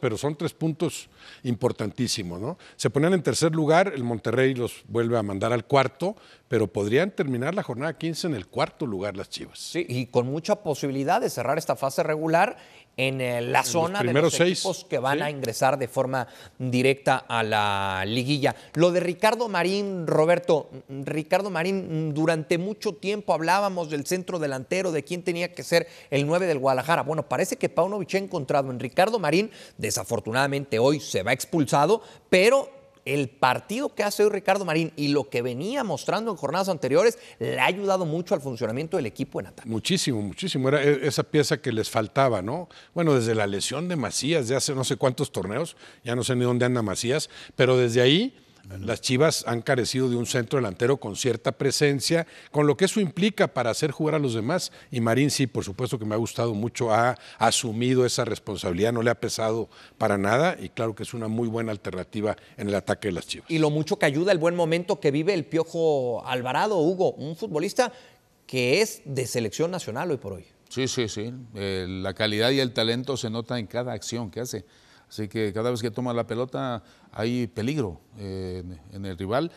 pero son tres puntos importantísimos, ¿no? Se ponían en tercer lugar, el Monterrey los vuelve a mandar al cuarto, pero podrían terminar la jornada 15 en el cuarto lugar las Chivas. Sí, y con mucha posibilidad de cerrar esta fase regular eh, en la zona de los equipos que van a ingresar de forma directa a la liguilla. Lo de Ricardo Marín, Roberto, Ricardo Marín, durante mucho tiempo hablábamos del centro delantero, de quién tenía que ser el 9 del Guadalajara. Bueno, parece que Paunovic ha encontrado en Ricardo Marín, desafortunadamente hoy se va expulsado, pero el partido que hace hoy Ricardo Marín y lo que venía mostrando en jornadas anteriores le ha ayudado mucho al funcionamiento del equipo en ataque. Muchísimo, muchísimo. Era e, esa pieza que les faltaba, ¿no? Bueno, desde la lesión de Macías de hace no sé cuántos torneos, ya no sé ni dónde anda Macías, pero desde ahí las Chivas han carecido de un centro delantero con cierta presencia, con lo que eso implica para hacer jugar a los demás. Y Marín sí, por supuesto que me ha gustado mucho, ha asumido esa responsabilidad, no le ha pesado para nada y claro que es una muy buena alternativa en el ataque de las Chivas. Y lo mucho que ayuda el buen momento que vive el Piojo Alvarado, Hugo, un futbolista que es de selección nacional hoy por hoy. Sí, sí, sí. Eh, la calidad y el talento se nota en cada acción que hace. Así que cada vez que toma la pelota hay peligro eh, en, el rival.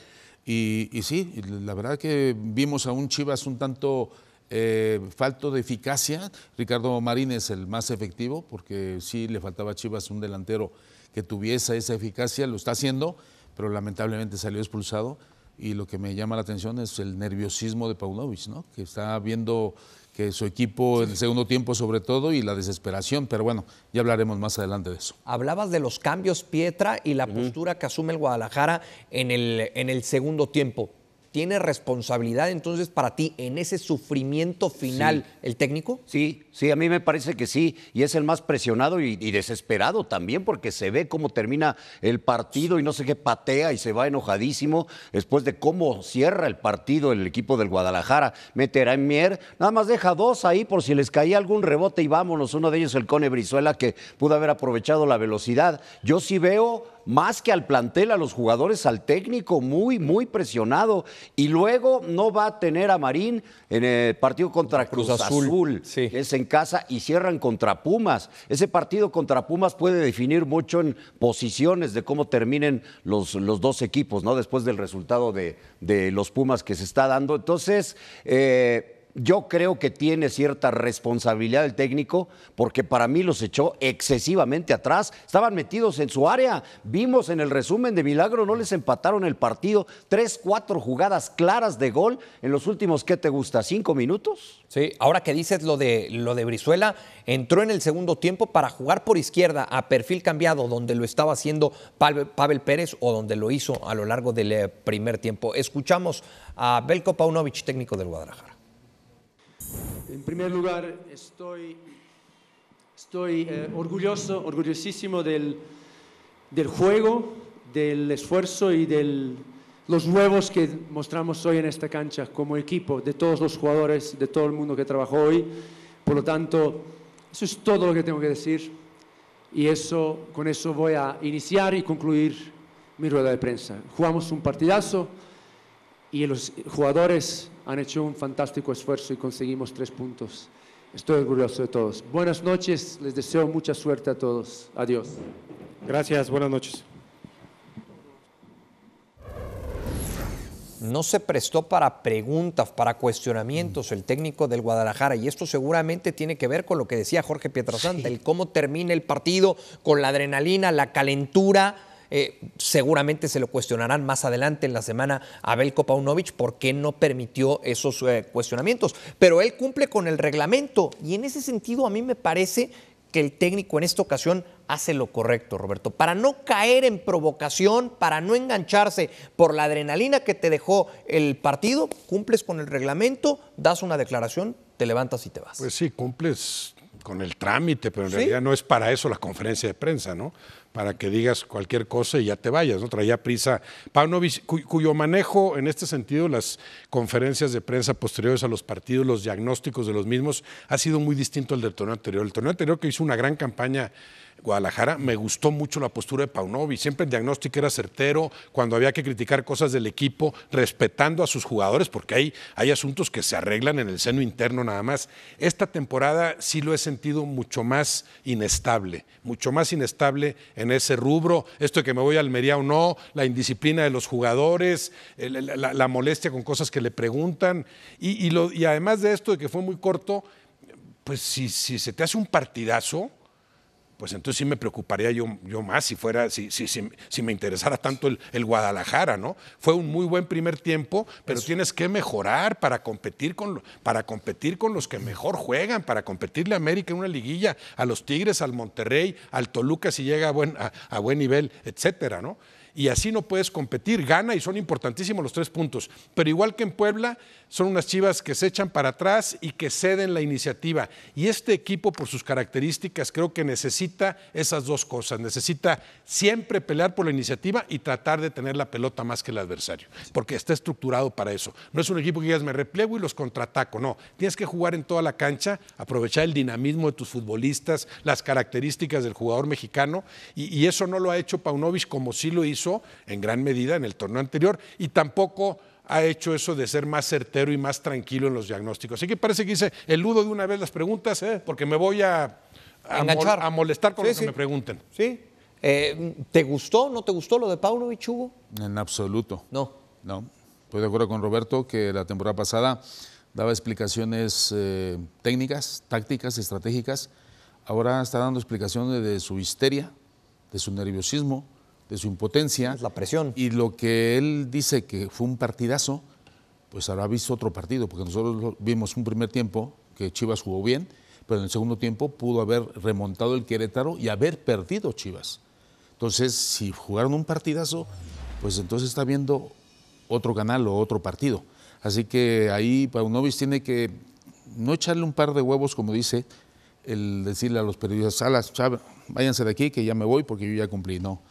Y, sí, la verdad que vimos a un Chivas un tanto eh, falto de eficacia. Ricardo Marín es el más efectivo porque sí le faltaba a Chivas un delantero que tuviese esa eficacia, lo está haciendo, pero lamentablemente salió expulsado y lo que me llama la atención es el nerviosismo de Paunovic, ¿no? que está viendo que su equipo en el segundo tiempo sobre todo y la desesperación, pero bueno, ya hablaremos más adelante de eso. Hablabas de los cambios Pietra y la postura que asume el Guadalajara en el, en el segundo tiempo. ¿Tiene responsabilidad entonces para ti en ese sufrimiento final el técnico? Sí, sí, a mí me parece que sí. Y es el más presionado y, y, desesperado también, porque se ve cómo termina el partido y no sé qué patea y se va enojadísimo después de cómo cierra el partido el equipo del Guadalajara. Meterá en Mier, nada más deja dos ahí por si les caía algún rebote y vámonos. Uno de ellos el Cone Brizuela que pudo haber aprovechado la velocidad. Yo sí veo más que al plantel, a los jugadores, al técnico, muy, muy presionado. Y luego no va a tener a Marín en el partido contra Cruz, Azul, que es en casa, y cierran contra Pumas. Ese partido contra Pumas puede definir mucho en posiciones de cómo terminen los, los dos equipos, ¿no? Después del resultado de, los Pumas que se está dando. Entonces, eh, yo creo que tiene cierta responsabilidad el técnico porque para mí los echó excesivamente atrás. Estaban metidos en su área. Vimos en el resumen de Milagro, no les empataron el partido. Tres, cuatro jugadas claras de gol en los últimos, ¿qué te gusta? ¿Cinco minutos? Sí, ahora que dices lo de, lo de Brizuela, entró en el segundo tiempo para jugar por izquierda a perfil cambiado, donde lo estaba haciendo Pavel Pérez o donde lo hizo a lo largo del eh, primer tiempo. Escuchamos a Belko Paunovic, técnico del Guadalajara. En primer lugar, estoy, estoy eh, orgulloso, orgullosísimo del, del juego, del esfuerzo y de los huevos que mostramos hoy en esta cancha como equipo, de todos los jugadores, de todo el mundo que trabajó hoy. Por lo tanto, eso es todo lo que tengo que decir y eso, con eso voy a iniciar y concluir mi rueda de prensa. Jugamos un partidazo y los jugadores han hecho un fantástico esfuerzo y conseguimos tres puntos. Estoy orgulloso de todos. Buenas noches, les deseo mucha suerte a todos. Adiós. Gracias, buenas noches. No se prestó para preguntas, para cuestionamientos el técnico del Guadalajara y esto seguramente tiene que ver con lo que decía Jorge Pietrasanta, el cómo termina el partido, con la adrenalina, la calentura eh, seguramente se lo cuestionarán más adelante en la semana a Belko Paunovic por qué no permitió esos eh, cuestionamientos. Pero él cumple con el reglamento y en ese sentido a mí me parece que el técnico en esta ocasión hace lo correcto, Roberto, para no caer en provocación, para no engancharse por la adrenalina que te dejó el partido, cumples con el reglamento, das una declaración, te levantas y te vas. Pues sí, cumples con el trámite, pero en realidad no es para eso la conferencia de prensa, ¿no? para que digas cualquier cosa y ya te vayas, ¿no? Traía prisa Paunovic, cuyo manejo en este sentido, las conferencias de prensa posteriores a los partidos, los diagnósticos de los mismos, ha sido muy distinto al del torneo anterior. El torneo anterior que hizo una gran campaña Guadalajara, me gustó mucho la postura de Paunovic. Siempre el diagnóstico era certero cuando había que criticar cosas del equipo, respetando a sus jugadores, porque hay, hay asuntos que se arreglan en el seno interno nada más. Esta temporada sí lo he sentido mucho más inestable, mucho más inestable en ese rubro, esto de que me voy a Almería o no, la indisciplina de los jugadores, la, molestia con cosas que le preguntan, y, lo, y, además de esto de que fue muy corto, pues si, si se te hace un partidazo, pues entonces sí me preocuparía yo, yo más si fuera, si, si, si, me interesara tanto el, Guadalajara, ¿no? Fue un muy buen primer tiempo, pero tienes que mejorar para competir, con, para competir con los que mejor juegan, para competirle a América en una liguilla, a los Tigres, al Monterrey, al Toluca si llega a buen, a buen nivel, etcétera, ¿no? y así no puedes competir. Gana y son importantísimos los tres puntos. Pero igual que en Puebla, son unas chivas que se echan para atrás y que ceden la iniciativa. Y este equipo, por sus características, creo que necesita esas dos cosas. Necesita siempre pelear por la iniciativa y tratar de tener la pelota más que el adversario, porque está estructurado para eso. No es un equipo que digas, me repliego y los contraataco. No, tienes que jugar en toda la cancha, aprovechar el dinamismo de tus futbolistas, las características del jugador mexicano, y, eso no lo ha hecho Paunovic como sí lo hizo en gran medida en el torneo anterior y tampoco ha hecho eso de ser más certero y más tranquilo en los diagnósticos. Así que parece que dice, eludo de una vez las preguntas, ¿eh? porque me voy a, a, molestar con lo que me pregunten. Sí. Eh, ¿Te gustó, o no te gustó lo de Pablo Vichugo? En absoluto. No. No. Estoy de acuerdo con Roberto que la temporada pasada daba explicaciones eh, técnicas, tácticas, estratégicas. Ahora está dando explicaciones de su histeria, de su nerviosismo, de su impotencia. La presión. Y lo que él dice que fue un partidazo, pues habrá visto otro partido, porque nosotros vimos un primer tiempo que Chivas jugó bien, pero en el segundo tiempo pudo haber remontado el Querétaro y haber perdido Chivas. Entonces, si jugaron un partidazo, pues entonces está viendo otro canal o otro partido. Así que ahí Paunovis tiene que no echarle un par de huevos, como dice, el decirle a los periodistas, alas, váyanse de aquí, que ya me voy porque yo ya cumplí. No,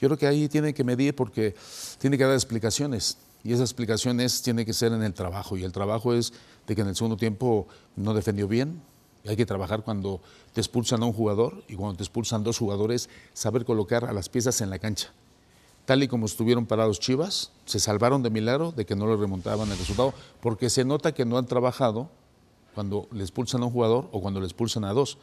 yo creo que ahí tiene que medir porque tiene que dar explicaciones y esas explicaciones tienen que ser en el trabajo y el trabajo es de que en el segundo tiempo no defendió bien. Hay que trabajar cuando te expulsan a un jugador y cuando te expulsan dos jugadores, saber colocar a las piezas en la cancha. Tal y como estuvieron parados Chivas, se salvaron de milagro de que no le remontaban el resultado, porque se nota que no han trabajado cuando le expulsan a un jugador o cuando le expulsan a dos,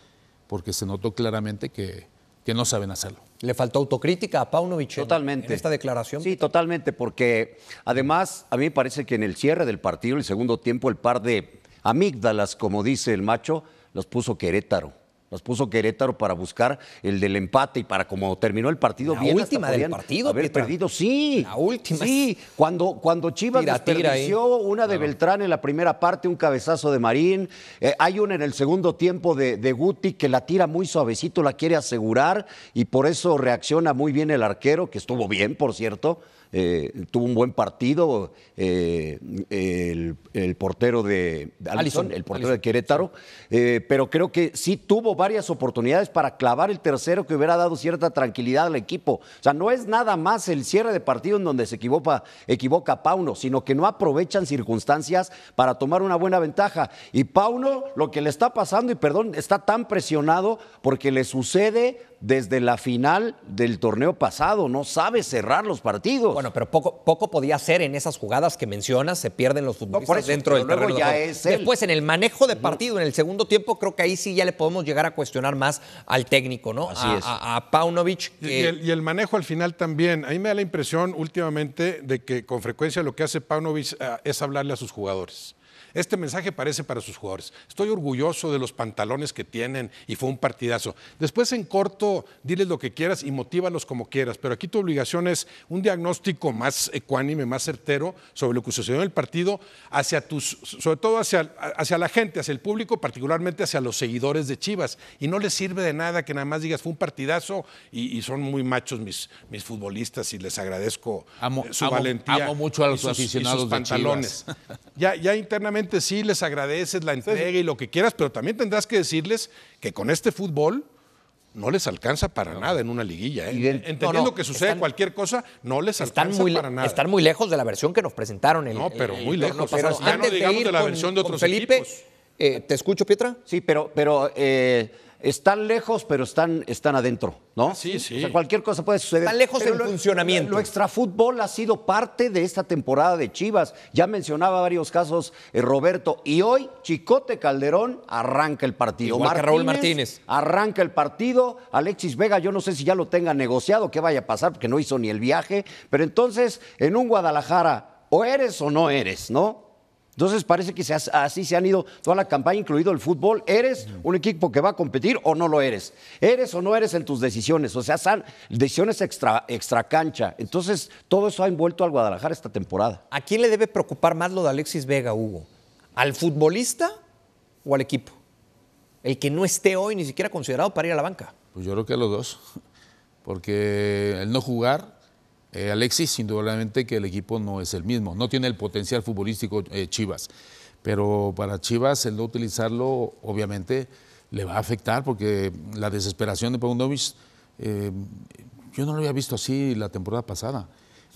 porque se notó claramente que, que no saben hacerlo. Le faltó autocrítica a Paunovic totalmente. En, esta declaración. Sí, totalmente, porque además a mí me parece que en el cierre del partido, en el segundo tiempo, el par de amígdalas, como dice el macho, los puso Querétaro las puso Querétaro para buscar el del empate y para como terminó el partido la última del partido haber perdido sí la última sí cuando cuando Chivas desperdició ¿eh? una de Beltrán en la primera parte un cabezazo de Marín eh, hay una en el segundo tiempo de Guti que la tira muy suavecito la quiere asegurar y por eso reacciona muy bien el arquero que estuvo bien por cierto eh, tuvo un buen partido eh, el, portero de el portero de Querétaro, eh, pero creo que sí tuvo varias oportunidades para clavar el tercero que hubiera dado cierta tranquilidad al equipo. O sea, no es nada más el cierre de partido en donde se equivoca, equivoca Pauno, sino que no aprovechan circunstancias para tomar una buena ventaja. Y Pauno, lo que le está pasando, y perdón, está tan presionado porque le sucede desde la final del torneo pasado, no sabe cerrar los partidos. Bueno, pero poco, poco podía hacer en esas jugadas que mencionas, se pierden los futbolistas dentro del terreno. Después, en el manejo de partido, en el segundo tiempo, creo que ahí sí ya le podemos llegar a cuestionar más al técnico, ¿no? Así a, es. A, Paunovic. Y, el, manejo al final también. A mí me da la impresión últimamente de que con frecuencia lo que hace Paunovic ah, es hablarle a sus jugadores. Este mensaje parece para sus jugadores. Estoy orgulloso de los pantalones que tienen y fue un partidazo. Después en corto, diles lo que quieras y motívalos como quieras, pero aquí tu obligación es un diagnóstico más ecuánime, más certero sobre lo que sucedió en el partido, hacia tus, sobre todo hacia, la gente, hacia el público, particularmente hacia los seguidores de Chivas. Y no les sirve de nada que nada más digas fue un partidazo y, son muy machos mis, futbolistas y les agradezco su valentía. Amo mucho a los aficionados pantalones. De Chivas. ya, internamente sí les agradeces la entrega y lo que quieras, pero también tendrás que decirles que con este fútbol no les alcanza para nada en una liguilla. ¿eh? Entendiendo que sucede cualquier cosa, no les alcanza para nada. Están muy lejos de la versión que nos presentaron. El, no, pero muy lejos. ya no digamos de, la versión de otros Felipe, eh, ¿Te escucho, Pietra? Sí, pero, eh, están lejos, pero están, están adentro, ¿no? Sí, sí. O sea, cualquier cosa puede suceder. Están lejos del funcionamiento. Lo, fútbol extrafútbol ha sido parte de esta temporada de Chivas. Ya mencionaba varios casos eh, Roberto. Y hoy, Chicote Calderón arranca el partido. Igual Raúl Martínez. Arranca el partido. Alexis Vega, yo no sé si ya lo tenga negociado, qué vaya a pasar, porque no hizo ni el viaje. Pero entonces, en un Guadalajara, o eres o no eres, ¿no? Entonces parece que así se han ido toda la campaña, incluido el fútbol. ¿Eres un equipo que va a competir o no lo eres? ¿Eres o no eres en tus decisiones? O sea, son decisiones extra, extra cancha. Entonces todo eso ha envuelto al Guadalajara esta temporada. ¿A quién le debe preocupar más lo de Alexis Vega, Hugo? ¿Al futbolista o al equipo? El que no esté hoy ni siquiera considerado para ir a la banca. Pues yo creo que a los dos. Porque el no jugar eh, Alexis, indudablemente que el equipo no es el mismo, no tiene el potencial futbolístico eh, Chivas, pero para Chivas el no utilizarlo obviamente le va a afectar porque la desesperación de Paunovic, eh, yo no lo había visto así la temporada pasada.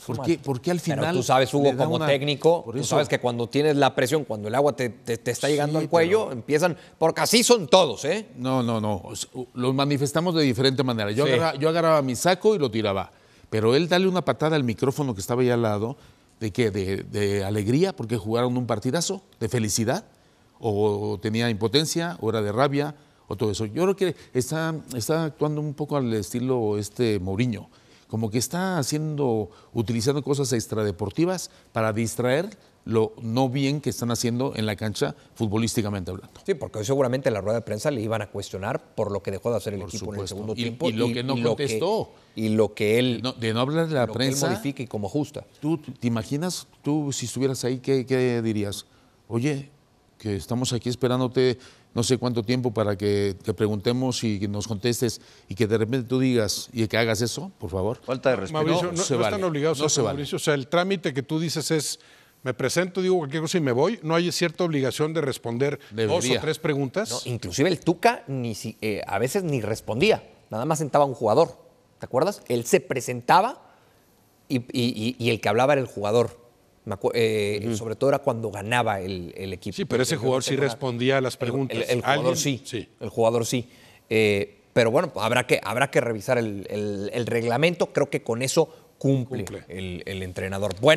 ¿Por qué, al final. tú sabes, Hugo, como técnico, tú sabes que cuando tienes la presión, cuando el agua te, está llegando al cuello, empiezan. Porque así son todos, ¿eh? No, no, no. Los manifestamos de diferente manera. Yo, yo agarraba mi saco y lo tiraba. Pero él dale una patada al micrófono que estaba ahí al lado, ¿de que De, alegría porque jugaron un partidazo, de felicidad, o, tenía impotencia, o era de rabia, o todo eso. Yo creo que está, está actuando un poco al estilo este Mourinho, como que está haciendo, utilizando cosas extradeportivas para distraer lo no bien que están haciendo en la cancha futbolísticamente hablando. Sí, porque seguramente en la rueda de prensa le iban a cuestionar por lo que dejó de hacer el equipo en el segundo tiempo. Y, lo que no contestó. y lo que él. de no hablar de la prensa. Que como justa. ¿Tú te imaginas, tú si estuvieras ahí, qué, dirías? Oye, que estamos aquí esperándote no sé cuánto tiempo para que te preguntemos y que nos contestes y que de repente tú digas y que hagas eso, por favor. Falta de respeto. no, se no obligados no se Mauricio. O sea, el trámite que tú dices es me presento, digo cualquier cosa y me voy, no hay cierta obligación de responder dos o tres preguntas. No, inclusive el Tuca eh, a veces ni respondía, nada más sentaba un jugador, ¿te acuerdas? Él se presentaba y, el que hablaba era el jugador. Eh, sobre todo era cuando ganaba el, equipo. Sí, pero ese jugador sí respondía a las preguntas. El, jugador sí, El jugador sí. Eh, pero bueno, pues, habrá que, habrá que revisar el, reglamento. Creo que con eso cumple, cumple. el entrenador. Bueno,